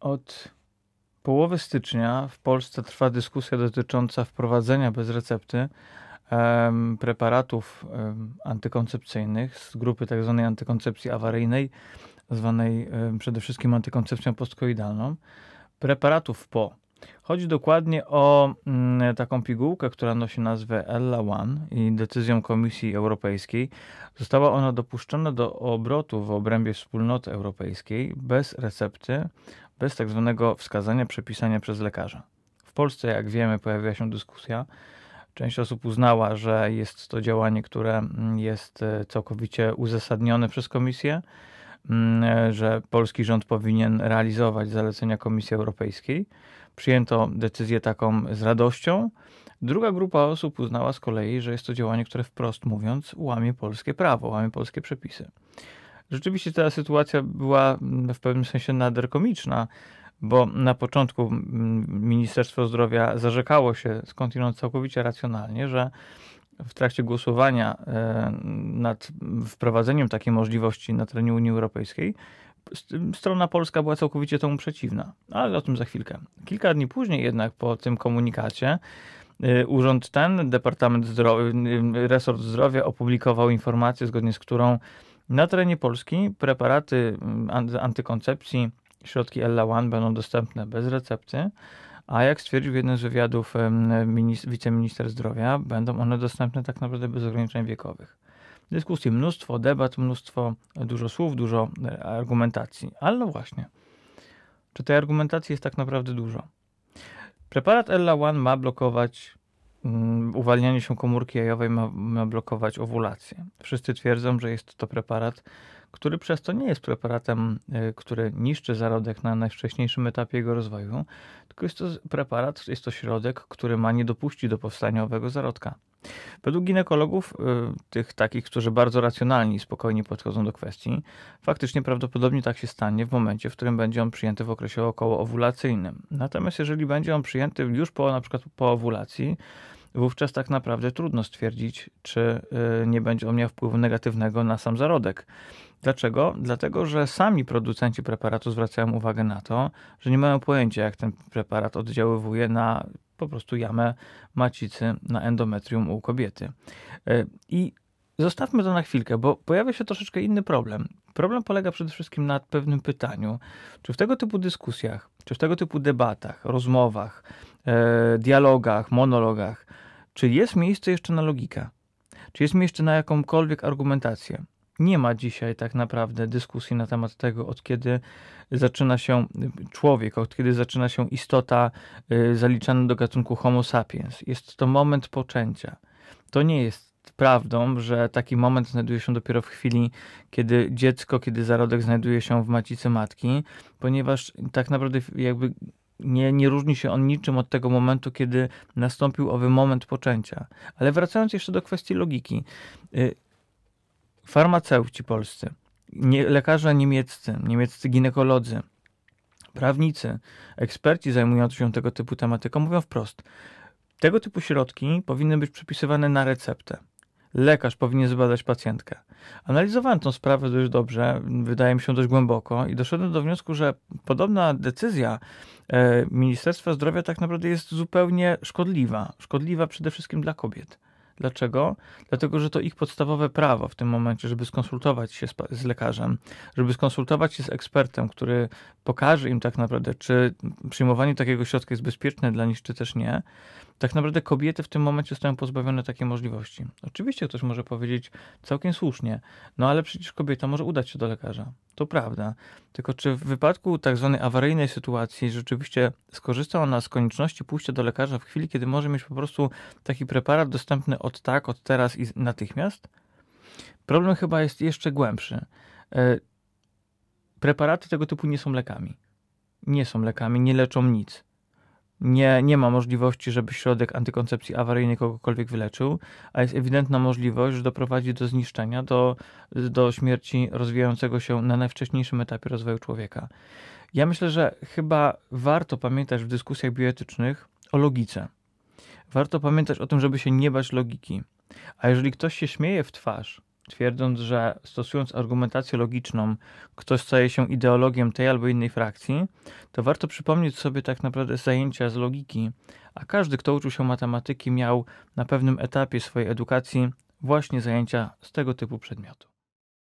Od połowy stycznia w Polsce trwa dyskusja dotycząca wprowadzenia bez recepty preparatów antykoncepcyjnych z grupy tzw. Tak antykoncepcji awaryjnej, zwanej przede wszystkim antykoncepcją postkoidalną, preparatów po. Chodzi dokładnie o mm, taką pigułkę, która nosi nazwę Ella One i decyzją Komisji Europejskiej została ona dopuszczona do obrotu w obrębie Wspólnoty Europejskiej bez recepty bez tak zwanego wskazania przepisania przez lekarza. W Polsce, jak wiemy, pojawiła się dyskusja. Część osób uznała, że jest to działanie, które mm, jest e, całkowicie uzasadnione przez komisję, mm, e, że polski rząd powinien realizować zalecenia Komisji Europejskiej. Przyjęto decyzję taką z radością. Druga grupa osób uznała z kolei, że jest to działanie, które wprost mówiąc łamie polskie prawo, łamie polskie przepisy. Rzeczywiście ta sytuacja była mm, w pewnym sensie nader komiczna, bo na początku mm, Ministerstwo Zdrowia zarzekało się skądinąd całkowicie racjonalnie, że w trakcie głosowania e, nad wprowadzeniem takiej możliwości na terenie Unii Europejskiej strona polska była całkowicie temu przeciwna, ale o tym za chwilkę. Kilka dni później jednak po tym komunikacie e, urząd ten, Departament Zdrowia, y, y, Resort Zdrowia opublikował informację, zgodnie z którą na terenie Polski preparaty mm, antykoncepcji, środki Ella-1 będą dostępne bez recepty, a jak stwierdził jeden z wywiadów wiceminister zdrowia, będą one dostępne tak naprawdę bez ograniczeń wiekowych. Dyskusji mnóstwo, debat mnóstwo, dużo słów, dużo e, argumentacji. Ale no właśnie, czy tej argumentacji jest tak naprawdę dużo? Preparat Ella-1 ma blokować Mm, uwalnianie się komórki jajowej ma, ma, blokować owulację. Wszyscy twierdzą, że jest to preparat, który przez to nie jest preparatem, y, który niszczy zarodek na najwcześniejszym etapie jego rozwoju, tylko jest to preparat, jest to środek, który ma nie dopuścić do powstania owego zarodka. Według ginekologów, y, tych takich, którzy bardzo racjonalnie i spokojnie podchodzą do kwestii, faktycznie prawdopodobnie tak się stanie w momencie, w którym będzie on przyjęty w okresie około owulacyjnym. Natomiast jeżeli będzie on przyjęty już po na przykład po owulacji, wówczas tak naprawdę trudno stwierdzić, czy y, nie będzie on miał wpływu negatywnego na sam zarodek. Dlaczego? Dlatego, że sami producenci preparatu zwracają uwagę na to, że nie mają pojęcia, jak ten preparat oddziaływuje na po prostu jamę macicy, na endometrium u kobiety. Y, I zostawmy to na chwilkę, bo pojawia się troszeczkę inny problem. Problem polega przede wszystkim na pewnym pytaniu, czy w tego typu dyskusjach, czy w tego typu debatach, rozmowach, y, dialogach, monologach, czy jest miejsce jeszcze na logikę? Czy jest miejsce na jakąkolwiek argumentację? Nie ma dzisiaj tak naprawdę dyskusji na temat tego, od kiedy zaczyna się człowiek, od kiedy zaczyna się istota y, zaliczana do gatunku Homo sapiens. Jest to moment poczęcia. To nie jest prawdą, że taki moment znajduje się dopiero w chwili, kiedy dziecko, kiedy zarodek znajduje się w macicy matki, ponieważ tak naprawdę jakby nie, nie różni się on niczym od tego momentu, kiedy nastąpił owy moment poczęcia. Ale wracając jeszcze do kwestii logiki. Y, farmaceuci polscy, nie, lekarze niemieccy, niemieccy ginekolodzy, prawnicy, eksperci zajmujący się tego typu tematyką mówią wprost. Tego typu środki powinny być przepisywane na receptę lekarz powinien zbadać pacjentkę. Analizowałem tę sprawę dość dobrze, wydaje mi się dość głęboko i doszedłem do wniosku, że podobna decyzja e, Ministerstwa Zdrowia tak naprawdę jest zupełnie szkodliwa. Szkodliwa przede wszystkim dla kobiet. Dlaczego? Dlatego, że to ich podstawowe prawo w tym momencie, żeby skonsultować się z, z, lekarzem, żeby skonsultować się z ekspertem, który pokaże im tak naprawdę, czy przyjmowanie takiego środka jest bezpieczne dla nich, czy też nie. Tak naprawdę kobiety w tym momencie zostają pozbawione takiej możliwości. Oczywiście ktoś może powiedzieć całkiem słusznie, no ale przecież kobieta może udać się do lekarza. To prawda. Tylko czy w wypadku tak zwanej awaryjnej sytuacji rzeczywiście skorzysta ona z konieczności pójścia do lekarza w chwili, kiedy może mieć po prostu taki preparat dostępny od tak, od teraz i natychmiast. Problem chyba jest jeszcze głębszy. E, preparaty tego typu nie są lekami. Nie są lekami, nie leczą nic. Nie, nie ma możliwości, żeby środek antykoncepcji awaryjnej kogokolwiek wyleczył, a jest ewidentna możliwość, że doprowadzi do zniszczenia, do, do śmierci rozwijającego się na najwcześniejszym etapie rozwoju człowieka. Ja myślę, że chyba warto pamiętać w dyskusjach bioetycznych o logice warto pamiętać o tym, żeby się nie bać logiki. A jeżeli ktoś się śmieje w twarz, twierdząc, że stosując argumentację logiczną ktoś staje się ideologiem tej albo innej frakcji, to warto przypomnieć sobie tak naprawdę zajęcia z logiki, a każdy, kto uczył się matematyki, miał na pewnym etapie swojej edukacji właśnie zajęcia z tego typu przedmiotu.